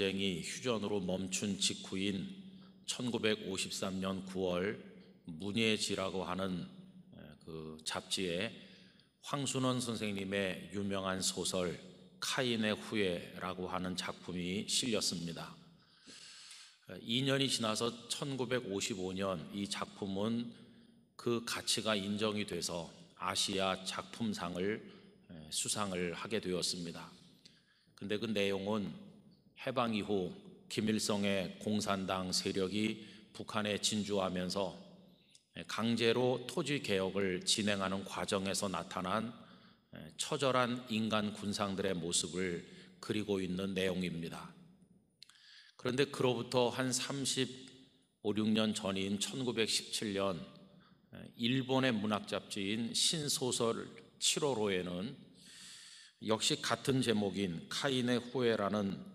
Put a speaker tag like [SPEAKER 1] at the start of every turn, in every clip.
[SPEAKER 1] 전쟁이 휴전으로 멈춘 직후인 1953년 9월 문예지라고 하는 그 잡지에 황순원 선생님의 유명한 소설 카인의 후예라고 하는 작품이 실렸습니다. 2년이 지나서 1955년 이 작품은 그 가치가 인정이 돼서 아시아 작품상을 수상을 하게 되었습니다. 근데 그 내용은 해방 이후 김일성의 공산당 세력이 북한에 진주하면서 강제로 토지 개혁을 진행하는 과정에서 나타난 처절한 인간 군상들의 모습을 그리고 있는 내용입니다. 그런데 그로부터 한 35, 6년 전인 1917년 일본의 문학 잡지인 신소설 7호로에는 역시 같은 제목인 카인의 후회라는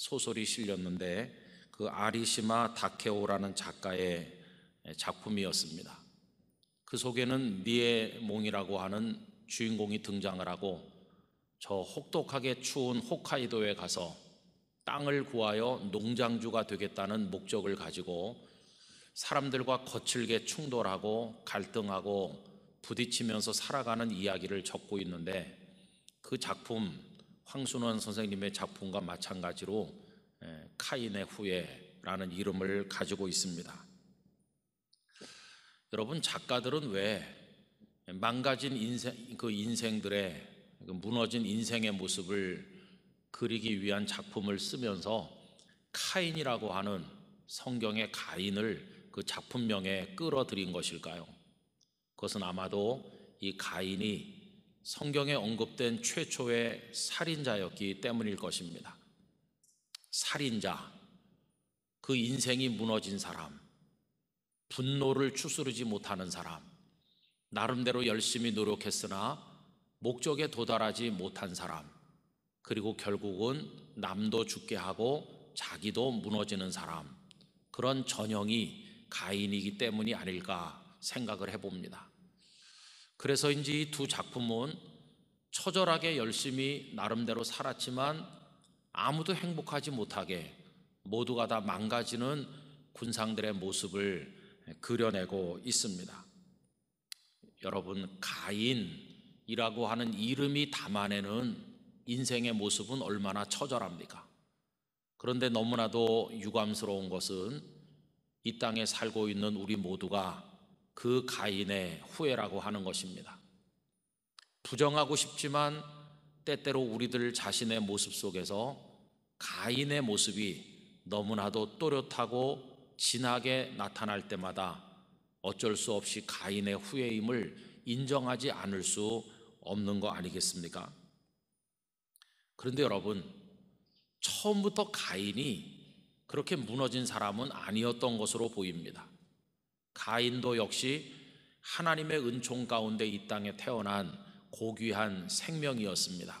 [SPEAKER 1] 소설이 실렸는데 그 아리시마 다케오라는 작가의 작품이었습니다. 그 속에는 니에몽이라고 하는 주인공이 등장을 하고 저 혹독하게 추운 홋카이도에 가서 땅을 구하여 농장주가 되겠다는 목적을 가지고 사람들과 거칠게 충돌하고 갈등하고 부딪히면서 살아가는 이야기를 적고 있는데 그 작품 황순원 선생님의 작품과 마찬가지로 예, 카인의 후예라는 이름을 가지고 있습니다. 여러분 작가들은 왜 망가진 인생 그 인생들의 그 무너진 인생의 모습을 그리기 위한 작품을 쓰면서 카인이라고 하는 성경의 가인을 그 작품명에 끌어들인 것일까요? 그것은 아마도 이 가인이 성경에 언급된 최초의 살인자였기 때문일 것입니다. 살인자, 그 인생이 무너진 사람, 분노를 추스르지 못하는 사람, 나름대로 열심히 노력했으나 목적에 도달하지 못한 사람, 그리고 결국은 남도 죽게 하고 자기도 무너지는 사람, 그런 전형이 가인이기 때문이 아닐까 생각을 해봅니다. 그래서인지 두 작품은 처절하게 열심히 나름대로 살았지만 아무도 행복하지 못하게 모두가 다 망가지는 군상들의 모습을 그려내고 있습니다. 여러분, 가인이라고 하는 이름이 담아내는 인생의 모습은 얼마나 처절합니까? 그런데 너무나도 유감스러운 것은 이 땅에 살고 있는 우리 모두가 그 가인의 후회라고 하는 것입니다. 부정하고 싶지만 때때로 우리들 자신의 모습 속에서 가인의 모습이 너무나도 또렷하고 진하게 나타날 때마다 어쩔 수 없이 가인의 후회임을 인정하지 않을 수 없는 거 아니겠습니까? 그런데 여러분, 처음부터 가인이 그렇게 무너진 사람은 아니었던 것으로 보입니다. 가인도 역시 하나님의 은총 가운데 이 땅에 태어난 고귀한 생명이었습니다.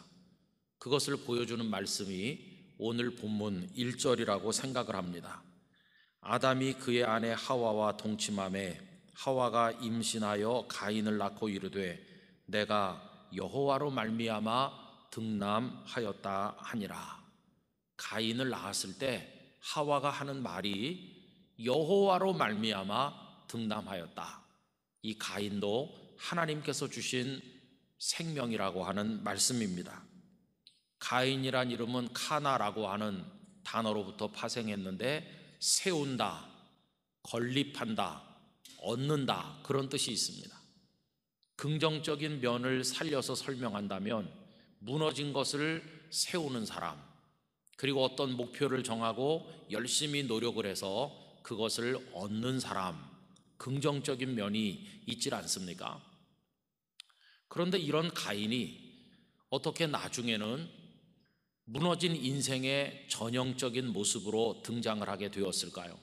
[SPEAKER 1] 그것을 보여주는 말씀이 오늘 본문 1절이라고 생각을 합니다. 아담이 그의 아내 하와와 동침함에 하와가 임신하여 가인을 낳고 이르되 내가 여호와로 말미암아 등남하였다 하니라. 가인을 낳았을 때 하와가 하는 말이 여호와로 말미암아 등남하였다. 이 가인도 하나님께서 주신 생명이라고 하는 말씀입니다. 가인이란 이름은 카나라고 하는 단어로부터 파생했는데 세운다, 건립한다, 얻는다 그런 뜻이 있습니다. 긍정적인 면을 살려서 설명한다면 무너진 것을 세우는 사람, 그리고 어떤 목표를 정하고 열심히 노력을 해서 그것을 얻는 사람, 긍정적인 면이 있질 않습니까? 그런데 이런 가인이 어떻게 나중에는 무너진 인생의 전형적인 모습으로 등장을 하게 되었을까요?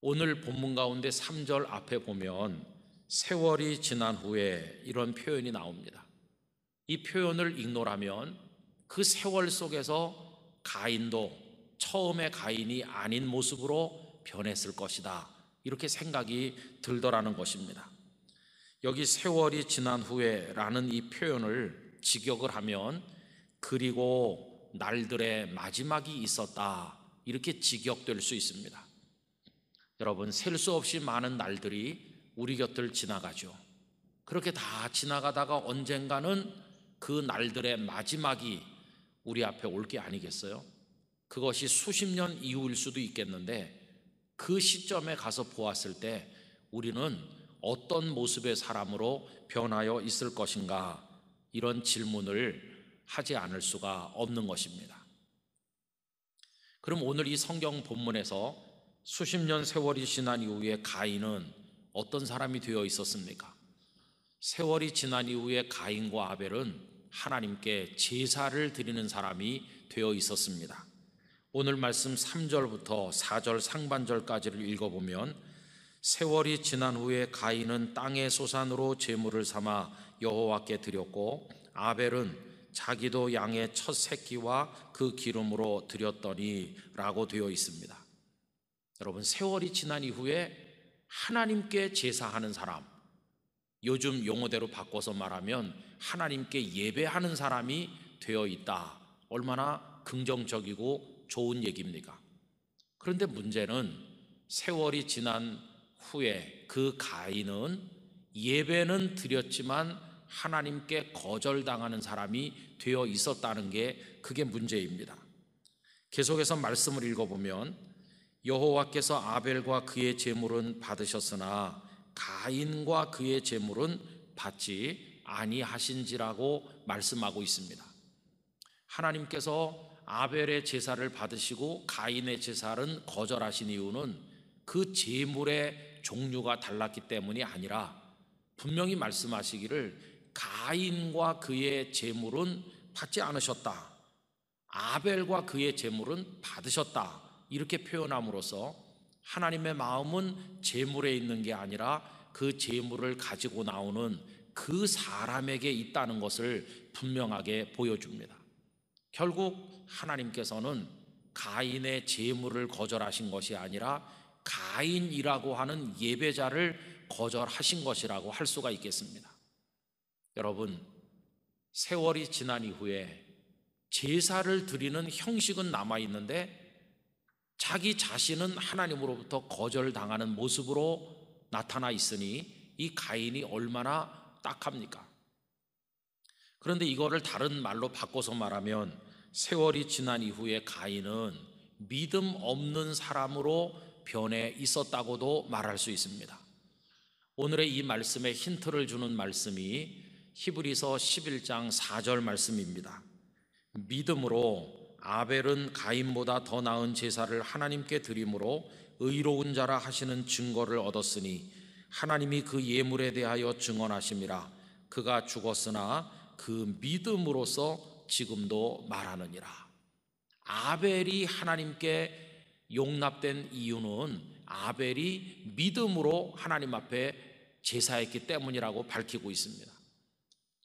[SPEAKER 1] 오늘 본문 가운데 3절 앞에 보면 세월이 지난 후에 이런 표현이 나옵니다. 이 표현을 읽노라면 그 세월 속에서 가인도 처음의 가인이 아닌 모습으로 변했을 것이다. 이렇게 생각이 들더라는 것입니다. 여기 세월이 지난 후에라는 이 표현을 직역을 하면 그리고 날들의 마지막이 있었다 이렇게 직역될 수 있습니다. 여러분 셀 수 없이 많은 날들이 우리 곁을 지나가죠. 그렇게 다 지나가다가 언젠가는 그 날들의 마지막이 우리 앞에 올 게 아니겠어요? 그것이 수십 년 이후일 수도 있겠는데 그 시점에 가서 보았을 때 우리는 어떤 모습의 사람으로 변하여 있을 것인가 이런 질문을 하지 않을 수가 없는 것입니다. 그럼 오늘 이 성경 본문에서 수십 년 세월이 지난 이후에 가인은 어떤 사람이 되어 있었습니까? 세월이 지난 이후에 가인과 아벨은 하나님께 제사를 드리는 사람이 되어 있었습니다. 오늘 말씀 3절부터 4절 상반절까지를 읽어보면 세월이 지난 후에 가인은 땅의 소산으로 제물을 삼아 여호와께 드렸고 아벨은 자기도 양의 첫 새끼와 그 기름으로 드렸더니라고 되어 있습니다. 여러분 세월이 지난 이후에 하나님께 제사하는 사람 요즘 용어대로 바꿔서 말하면 하나님께 예배하는 사람이 되어 있다. 얼마나 긍정적이고 좋은 얘기입니까? 그런데 문제는 세월이 지난 후에 그 가인은 예배는 드렸지만 하나님께 거절당하는 사람이 되어 있었다는 게 그게 문제입니다. 계속해서 말씀을 읽어보면 여호와께서 아벨과 그의 재물은 받으셨으나 가인과 그의 재물은 받지 아니하신지라고 말씀하고 있습니다. 하나님께서 아벨의 제사를 받으시고 가인의 제사를 거절하신 이유는 그 재물의 종류가 달랐기 때문이 아니라 분명히 말씀하시기를 가인과 그의 재물은 받지 않으셨다. 아벨과 그의 재물은 받으셨다. 이렇게 표현함으로써 하나님의 마음은 재물에 있는 게 아니라 그 재물을 가지고 나오는 그 사람에게 있다는 것을 분명하게 보여줍니다. 결국 하나님께서는 가인의 재물을 거절하신 것이 아니라 가인이라고 하는 예배자를 거절하신 것이라고 할 수가 있겠습니다. 여러분, 세월이 지난 이후에 제사를 드리는 형식은 남아 있는데 자기 자신은 하나님으로부터 거절당하는 모습으로 나타나 있으니 이 가인이 얼마나 딱합니까? 그런데 이거를 다른 말로 바꿔서 말하면 세월이 지난 이후에 가인은 믿음 없는 사람으로 변해 있었다고도 말할 수 있습니다. 오늘의 이 말씀에 힌트를 주는 말씀이 히브리서 11장 4절 말씀입니다. 믿음으로 아벨은 가인보다 더 나은 제사를 하나님께 드림으로 의로운 자라 하시는 증거를 얻었으니 하나님이 그 예물에 대하여 증언하심이라 그가 죽었으나 그 믿음으로서 지금도 말하느니라. 아벨이 하나님께 용납된 이유는 아벨이 믿음으로 하나님 앞에 제사했기 때문이라고 밝히고 있습니다.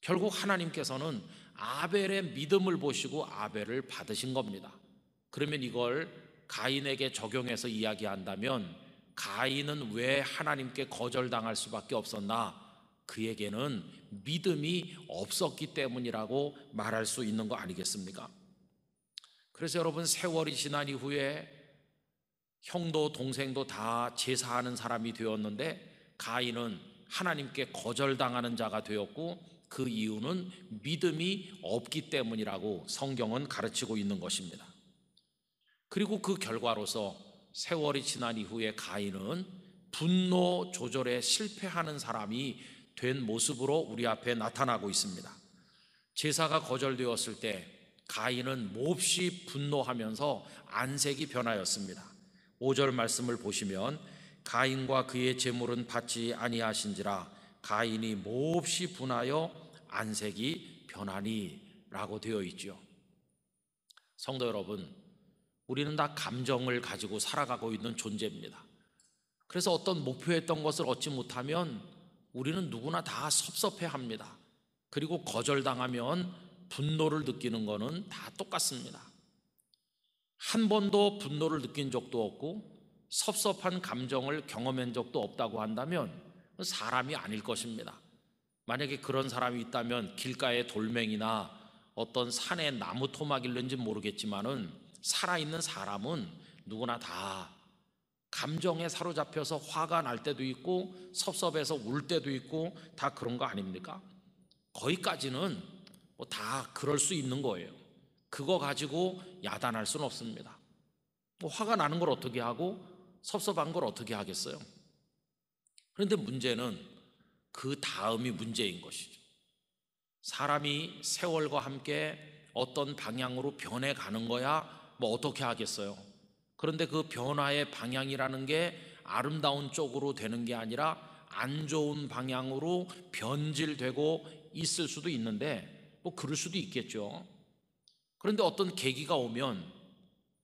[SPEAKER 1] 결국 하나님께서는 아벨의 믿음을 보시고 아벨을 받으신 겁니다. 그러면 이걸 가인에게 적용해서 이야기한다면 가인은 왜 하나님께 거절당할 수밖에 없었나? 그에게는 믿음이 없었기 때문이라고 말할 수 있는 거 아니겠습니까? 그래서 여러분 세월이 지난 이후에 형도 동생도 다 제사하는 사람이 되었는데 가인은 하나님께 거절당하는 자가 되었고 그 이유는 믿음이 없기 때문이라고 성경은 가르치고 있는 것입니다. 그리고 그 결과로서 세월이 지난 이후에 가인은 분노 조절에 실패하는 사람이 된 모습으로 우리 앞에 나타나고 있습니다. 제사가 거절되었을 때 가인은 몹시 분노하면서 안색이 변하였습니다. 5절 말씀을 보시면 가인과 그의 재물은 받지 아니하신지라 가인이 몹시 분하여 안색이 변하니라고 되어 있죠. 성도 여러분, 우리는 다 감정을 가지고 살아가고 있는 존재입니다. 그래서 어떤 목표했던 것을 얻지 못하면 우리는 누구나 다 섭섭해 합니다. 그리고 거절당하면 분노를 느끼는 것은 다 똑같습니다. 한 번도 분노를 느낀 적도 없고 섭섭한 감정을 경험한 적도 없다고 한다면 사람이 아닐 것입니다. 만약에 그런 사람이 있다면 길가의 돌멩이나 어떤 산의 나무 토막일는지 모르겠지만은 살아있는 사람은 누구나 다 감정에 사로잡혀서 화가 날 때도 있고 섭섭해서 울 때도 있고 다 그런 거 아닙니까? 거기까지는 뭐다 그럴 수 있는 거예요. 그거 가지고 야단할 수는 없습니다. 뭐 화가 나는 걸 어떻게 하고 섭섭한 걸 어떻게 하겠어요? 그런데 문제는 그 다음이 문제인 것이죠. 사람이 세월과 함께 어떤 방향으로 변해 가는 거야 뭐 어떻게 하겠어요? 그런데 그 변화의 방향이라는 게 아름다운 쪽으로 되는 게 아니라 안 좋은 방향으로 변질되고 있을 수도 있는데 뭐 그럴 수도 있겠죠. 그런데 어떤 계기가 오면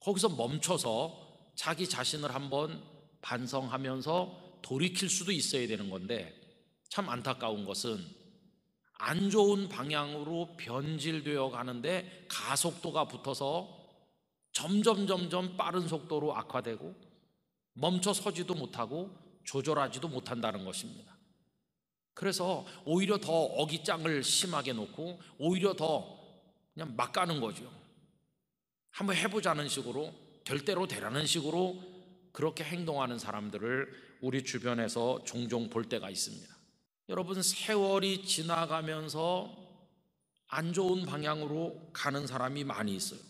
[SPEAKER 1] 거기서 멈춰서 자기 자신을 한번 반성하면서 돌이킬 수도 있어야 되는 건데 참 안타까운 것은 안 좋은 방향으로 변질되어 가는데 가속도가 붙어서 점점 점점 빠른 속도로 악화되고 멈춰 서지도 못하고 조절하지도 못한다는 것입니다. 그래서 오히려 더 어깃장을 심하게 놓고 오히려 더 그냥 막 가는 거죠. 한번 해보자는 식으로 절대로 되라는 식으로 그렇게 행동하는 사람들을 우리 주변에서 종종 볼 때가 있습니다. 여러분 세월이 지나가면서 안 좋은 방향으로 가는 사람이 많이 있어요.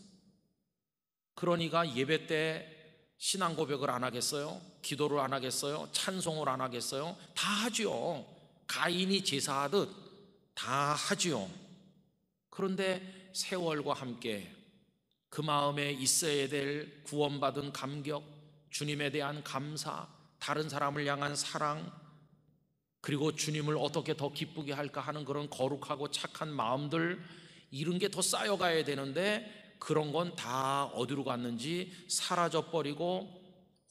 [SPEAKER 1] 그러니까 예배 때 신앙 고백을 안 하겠어요? 기도를 안 하겠어요? 찬송을 안 하겠어요? 다 하지요. 가인이 제사하듯 다 하지요. 그런데 세월과 함께 그 마음에 있어야 될 구원받은 감격, 주님에 대한 감사, 다른 사람을 향한 사랑, 그리고 주님을 어떻게 더 기쁘게 할까 하는 그런 거룩하고 착한 마음들, 이런 게 더 쌓여가야 되는데 그런 건 다 어디로 갔는지 사라져버리고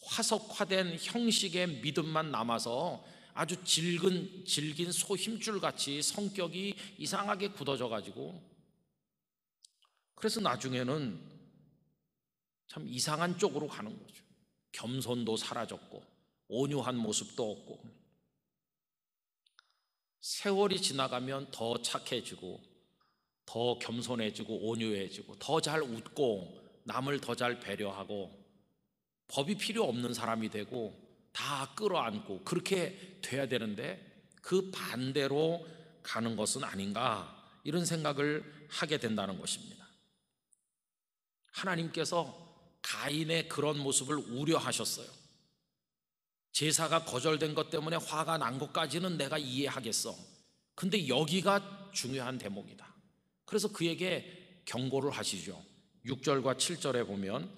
[SPEAKER 1] 화석화된 형식의 믿음만 남아서 아주 질근 질긴 소 힘줄 같이 성격이 이상하게 굳어져 가지고 그래서 나중에는 참 이상한 쪽으로 가는 거죠. 겸손도 사라졌고 온유한 모습도 없고 세월이 지나가면 더 착해지고 더 겸손해지고 온유해지고 더 잘 웃고 남을 더 잘 배려하고 법이 필요 없는 사람이 되고 다 끌어안고 그렇게 돼야 되는데 그 반대로 가는 것은 아닌가 이런 생각을 하게 된다는 것입니다. 하나님께서 가인의 그런 모습을 우려하셨어요. 제사가 거절된 것 때문에 화가 난 것까지는 내가 이해하겠어. 근데 여기가 중요한 대목이다. 그래서 그에게 경고를 하시죠. 6절과 7절에 보면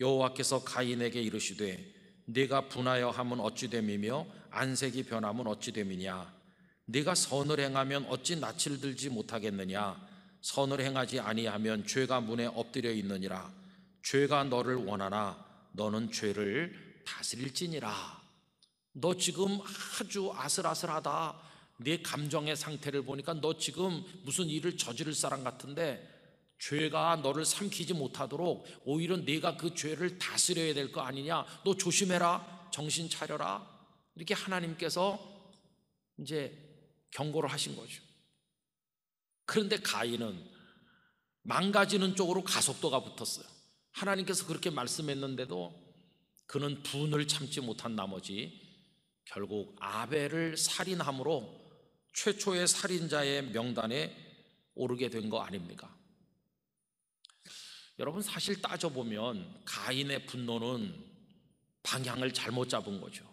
[SPEAKER 1] 여호와께서 가인에게 이르시되 내가 분하여 함은 어찌 됨이며 안색이 변함은 어찌 됨이냐 네가 선을 행하면 어찌 낯을 들지 못하겠느냐 선을 행하지 아니하면 죄가 문에 엎드려 있느니라 죄가 너를 원하나 너는 죄를 다스릴지니라 너 지금 아주 아슬아슬하다 네 감정의 상태를 보니까 너 지금 무슨 일을 저지를 사람 같은데 죄가 너를 삼키지 못하도록 오히려 네가 그 죄를 다스려야 될 거 아니냐 너 조심해라 정신 차려라 이렇게 하나님께서 이제 경고를 하신 거죠 그런데 가인은 망가지는 쪽으로 가속도가 붙었어요. 하나님께서 그렇게 말씀했는데도 그는 분을 참지 못한 나머지 결국 아벨을 살인함으로 최초의 살인자의 명단에 오르게 된 거 아닙니까? 여러분 사실 따져보면 가인의 분노는 방향을 잘못 잡은 거죠.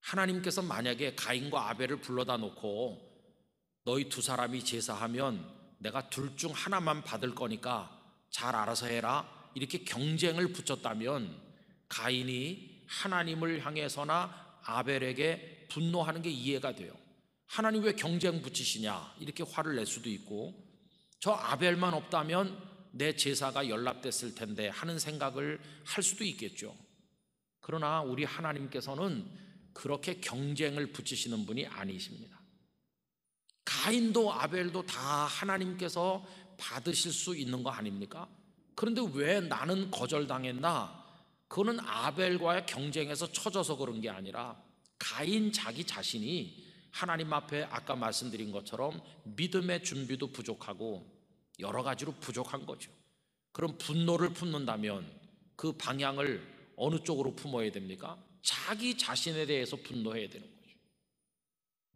[SPEAKER 1] 하나님께서 만약에 가인과 아벨을 불러다 놓고 너희 두 사람이 제사하면 내가 둘 중 하나만 받을 거니까 잘 알아서 해라. 이렇게 경쟁을 붙였다면 가인이 하나님을 향해서나 아벨에게 분노하는 게 이해가 돼요. 하나님 왜 경쟁 붙이시냐? 이렇게 화를 낼 수도 있고 저 아벨만 없다면 내 제사가 연락됐을 텐데 하는 생각을 할 수도 있겠죠. 그러나 우리 하나님께서는 그렇게 경쟁을 붙이시는 분이 아니십니다. 가인도 아벨도 다 하나님께서 받으실 수 있는 거 아닙니까? 그런데 왜 나는 거절당했나? 그거는 아벨과의 경쟁에서 처져서 그런 게 아니라 가인 자기 자신이 하나님 앞에 아까 말씀드린 것처럼 믿음의 준비도 부족하고 여러 가지로 부족한 거죠. 그럼 분노를 품는다면 그 방향을 어느 쪽으로 품어야 됩니까? 자기 자신에 대해서 분노해야 되는 거예요.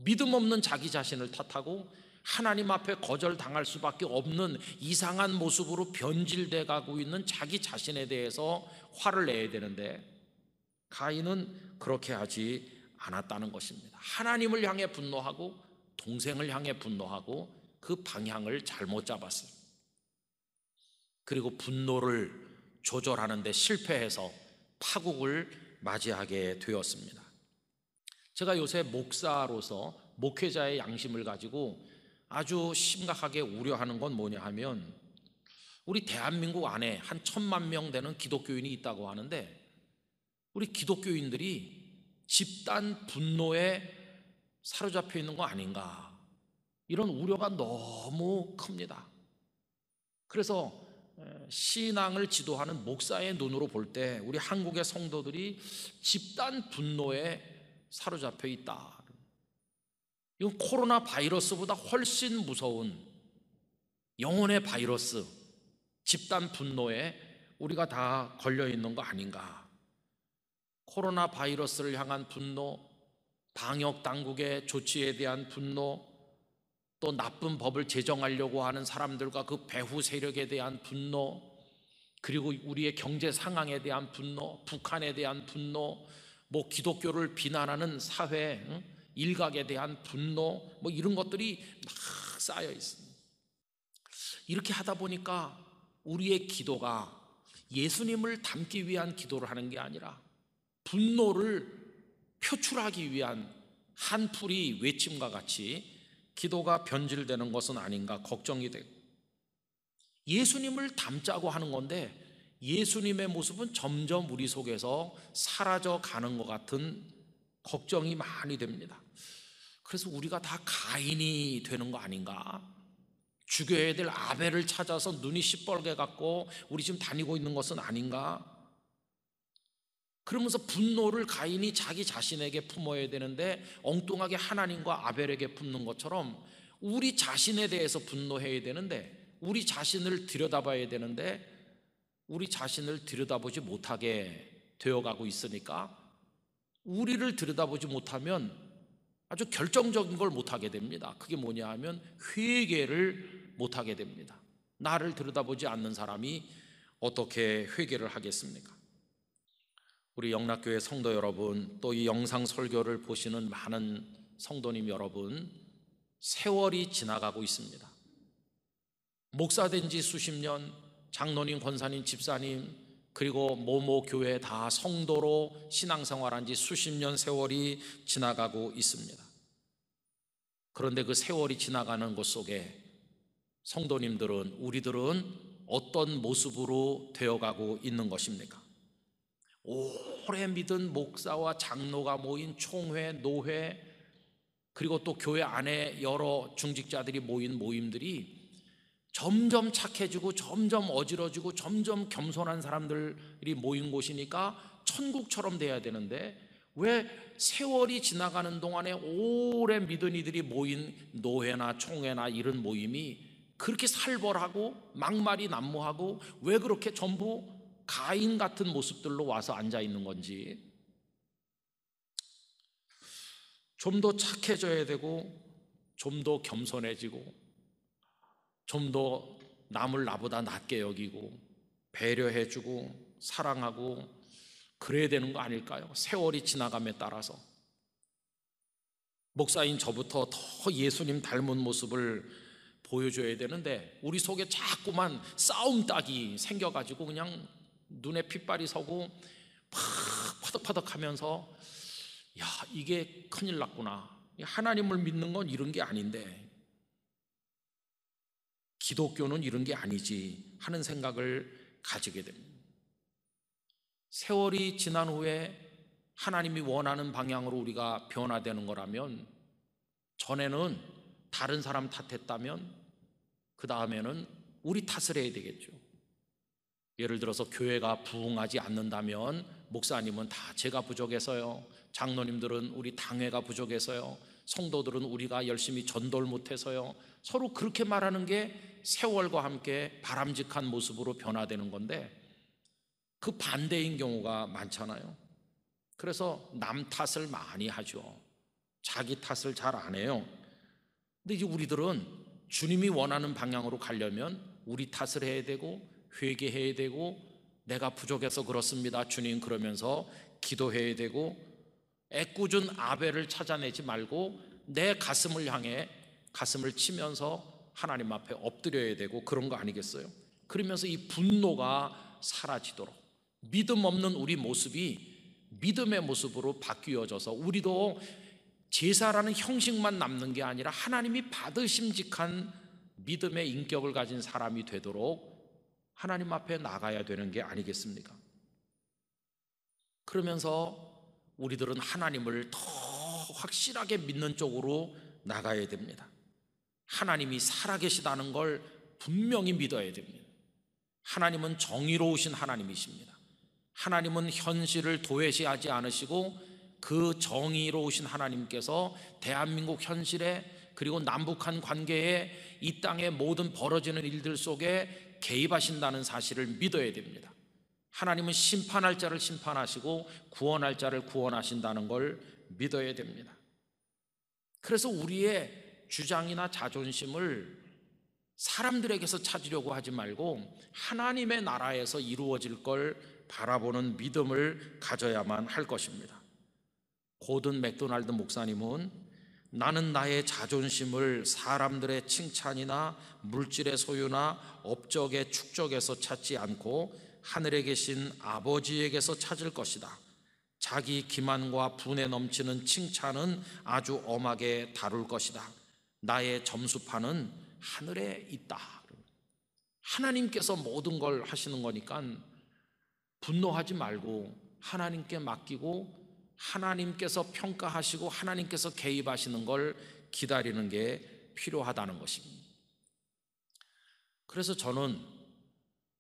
[SPEAKER 1] 믿음 없는 자기 자신을 탓하고 하나님 앞에 거절당할 수밖에 없는 이상한 모습으로 변질돼 가고 있는 자기 자신에 대해서 화를 내야 되는데 가인은 그렇게 하지 않았다는 것입니다. 하나님을 향해 분노하고 동생을 향해 분노하고 그 방향을 잘못 잡았습니 그리고 분노를 조절하는데 실패해서 파국을 맞이하게 되었습니다. 제가 요새 목사로서 목회자의 양심을 가지고 아주 심각하게 우려하는 건 뭐냐 하면 우리 대한민국 안에 한 천만 명 되는 기독교인이 있다고 하는데 우리 기독교인들이 집단 분노에 사로잡혀 있는 거 아닌가 이런 우려가 너무 큽니다. 그래서 신앙을 지도하는 목사의 눈으로 볼 때 우리 한국의 성도들이 집단 분노에 사로잡혀 있다. 이건 코로나 바이러스보다 훨씬 무서운 영혼의 바이러스, 집단 분노에 우리가 다 걸려 있는 거 아닌가. 코로나 바이러스를 향한 분노, 방역 당국의 조치에 대한 분노, 또 나쁜 법을 제정하려고 하는 사람들과 그 배후 세력에 대한 분노, 그리고 우리의 경제 상황에 대한 분노, 북한에 대한 분노, 뭐 기독교를 비난하는 사회 일각에 대한 분노 뭐 이런 것들이 막 쌓여 있습니다. 이렇게 하다 보니까 우리의 기도가 예수님을 닮기 위한 기도를 하는 게 아니라 분노를 표출하기 위한 한풀이 외침과 같이 기도가 변질되는 것은 아닌가 걱정이 되고 예수님을 닮자고 하는 건데 예수님의 모습은 점점 우리 속에서 사라져 가는 것 같은 걱정이 많이 됩니다. 그래서 우리가 다 가인이 되는 거 아닌가? 죽여야 될 아벨을 찾아서 눈이 시뻘게 갖고 우리 지금 다니고 있는 것은 아닌가? 그러면서 분노를 가인이 자기 자신에게 품어야 되는데 엉뚱하게 하나님과 아벨에게 품는 것처럼 우리 자신에 대해서 분노해야 되는데 우리 자신을 들여다봐야 되는데 우리 자신을 들여다보지 못하게 되어가고 있으니까 우리를 들여다보지 못하면 아주 결정적인 걸 못하게 됩니다. 그게 뭐냐 하면 회개를 못하게 됩니다. 나를 들여다보지 않는 사람이 어떻게 회개를 하겠습니까? 우리 영락교회 성도 여러분, 또 이 영상 설교를 보시는 많은 성도님 여러분, 세월이 지나가고 있습니다. 목사된 지 수십 년, 장로님, 권사님, 집사님, 그리고 모모 교회 다 성도로 신앙생활한 지 수십 년 세월이 지나가고 있습니다. 그런데 그 세월이 지나가는 것 속에 성도님들은 우리들은 어떤 모습으로 되어가고 있는 것입니까? 오래 믿은 목사와 장로가 모인 총회, 노회, 그리고 또 교회 안에 여러 중직자들이 모인 모임들이 점점 착해지고 점점 어지러지고 점점 겸손한 사람들이 모인 곳이니까 천국처럼 돼야 되는데 왜 세월이 지나가는 동안에 오래 믿은이들이 모인 노회나 총회나 이런 모임이 그렇게 살벌하고 막말이 난무하고 왜 그렇게 전부 가인 같은 모습들로 와서 앉아 있는 건지 좀 더 착해져야 되고 좀 더 겸손해지고 좀더 남을 나보다 낫게 여기고 배려해주고 사랑하고 그래야 되는 거 아닐까요? 세월이 지나감에 따라서 목사인 저부터 더 예수님 닮은 모습을 보여줘야 되는데 우리 속에 자꾸만 싸움 딱이 생겨가지고 그냥 눈에 핏발이 서고 팍 파덕파덕하면서 야 이게 큰일 났구나 하나님을 믿는 건 이런 게 아닌데 기독교는 이런 게 아니지 하는 생각을 가지게 됩니다. 세월이 지난 후에 하나님이 원하는 방향으로 우리가 변화되는 거라면 전에는 다른 사람 탓했다면 그 다음에는 우리 탓을 해야 되겠죠. 예를 들어서 교회가 부흥하지 않는다면 목사님은 다 제가 부족해서요. 장로님들은 우리 당회가 부족해서요. 성도들은 우리가 열심히 전도를 못해서요. 서로 그렇게 말하는 게 세월과 함께 바람직한 모습으로 변화되는 건데 그 반대인 경우가 많잖아요. 그래서 남 탓을 많이 하죠. 자기 탓을 잘 안 해요. 근데 이제 우리들은 주님이 원하는 방향으로 가려면 우리 탓을 해야 되고 회개해야 되고 내가 부족해서 그렇습니다. 주님 그러면서 기도해야 되고 애꿎은 아벨을 찾아내지 말고 내 가슴을 향해 가슴을 치면서 하나님 앞에 엎드려야 되고 그런 거 아니겠어요? 그러면서 이 분노가 사라지도록 믿음 없는 우리 모습이 믿음의 모습으로 바뀌어져서 우리도 제사라는 형식만 남는 게 아니라 하나님이 받으심직한 믿음의 인격을 가진 사람이 되도록 하나님 앞에 나가야 되는 게 아니겠습니까? 그러면서 우리들은 하나님을 더 확실하게 믿는 쪽으로 나가야 됩니다. 하나님이 살아계시다는 걸 분명히 믿어야 됩니다. 하나님은 정의로우신 하나님이십니다. 하나님은 현실을 도외시하지 않으시고 그 정의로우신 하나님께서 대한민국 현실에 그리고 남북한 관계에 이 땅의 모든 벌어지는 일들 속에 개입하신다는 사실을 믿어야 됩니다. 하나님은 심판할 자를 심판하시고 구원할 자를 구원하신다는 걸 믿어야 됩니다. 그래서 우리의 주장이나 자존심을 사람들에게서 찾으려고 하지 말고 하나님의 나라에서 이루어질 걸 바라보는 믿음을 가져야만 할 것입니다. 고든 맥도날드 목사님은 나는 나의 자존심을 사람들의 칭찬이나 물질의 소유나 업적의 축적에서 찾지 않고 하늘에 계신 아버지에게서 찾을 것이다. 자기 기만과 분에 넘치는 칭찬은 아주 엄하게 다룰 것이다. 나의 점수판은 하늘에 있다. 하나님께서 모든 걸 하시는 거니까 분노하지 말고 하나님께 맡기고 하나님께서 평가하시고 하나님께서 개입하시는 걸 기다리는 게 필요하다는 것입니다. 그래서 저는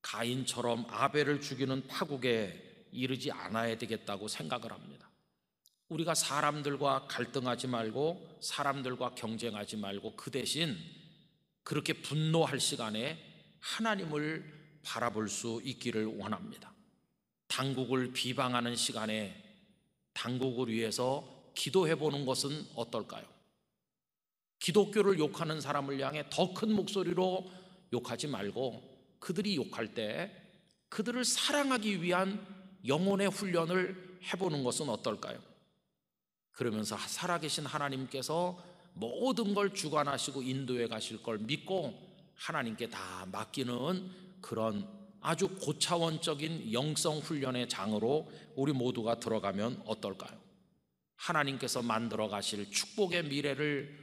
[SPEAKER 1] 가인처럼 아벨을 죽이는 파국에 이르지 않아야 되겠다고 생각을 합니다. 우리가 사람들과 갈등하지 말고 사람들과 경쟁하지 말고 그 대신 그렇게 분노할 시간에 하나님을 바라볼 수 있기를 원합니다. 당국을 비방하는 시간에 당국을 위해서 기도해 보는 것은 어떨까요? 기독교를 욕하는 사람을 향해 더 큰 목소리로 욕하지 말고 그들이 욕할 때 그들을 사랑하기 위한 영혼의 훈련을 해보는 것은 어떨까요? 그러면서 살아계신 하나님께서 모든 걸 주관하시고 인도해 가실 걸 믿고 하나님께 다 맡기는 그런 아주 고차원적인 영성 훈련의 장으로 우리 모두가 들어가면 어떨까요? 하나님께서 만들어 가실 축복의 미래를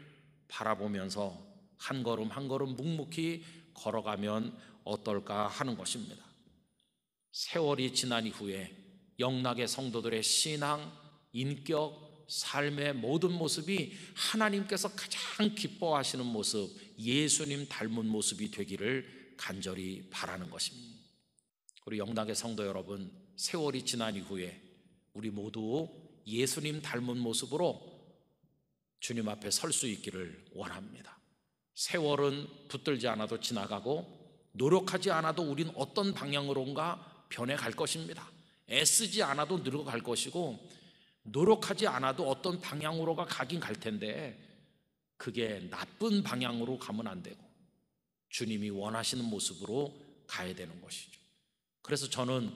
[SPEAKER 1] 바라보면서 한 걸음 한 걸음 묵묵히 걸어가면 어떨까 하는 것입니다. 세월이 지난 이후에 영락의 성도들의 신앙, 인격, 삶의 모든 모습이 하나님께서 가장 기뻐하시는 모습, 예수님 닮은 모습이 되기를 간절히 바라는 것입니다. 우리 영락의 성도 여러분, 세월이 지난 이후에 우리 모두 예수님 닮은 모습으로 주님 앞에 설 수 있기를 원합니다. 세월은 붙들지 않아도 지나가고 노력하지 않아도 우린 어떤 방향으론가 변해갈 것입니다. 애쓰지 않아도 늘어갈 것이고 노력하지 않아도 어떤 방향으로가 가긴 갈 텐데 그게 나쁜 방향으로 가면 안 되고 주님이 원하시는 모습으로 가야 되는 것이죠. 그래서 저는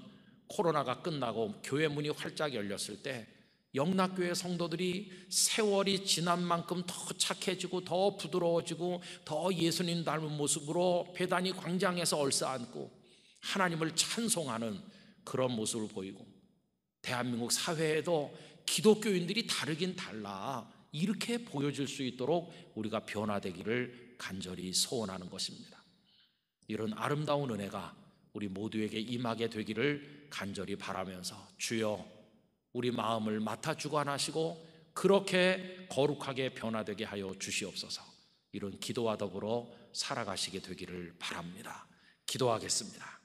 [SPEAKER 1] 코로나가 끝나고 교회 문이 활짝 열렸을 때 영락교회 성도들이 세월이 지난 만큼 더 착해지고 더 부드러워지고 더 예수님 닮은 모습으로 배단이 광장에서 얼싸안고 하나님을 찬송하는 그런 모습을 보이고 대한민국 사회에도 기독교인들이 다르긴 달라. 이렇게 보여질 수 있도록 우리가 변화되기를 간절히 소원하는 것입니다. 이런 아름다운 은혜가 우리 모두에게 임하게 되기를 간절히 바라면서 주여 우리 마음을 맡아 주관하시고 그렇게 거룩하게 변화되게 하여 주시옵소서. 이런 기도와 더불어 살아가시게 되기를 바랍니다. 기도하겠습니다.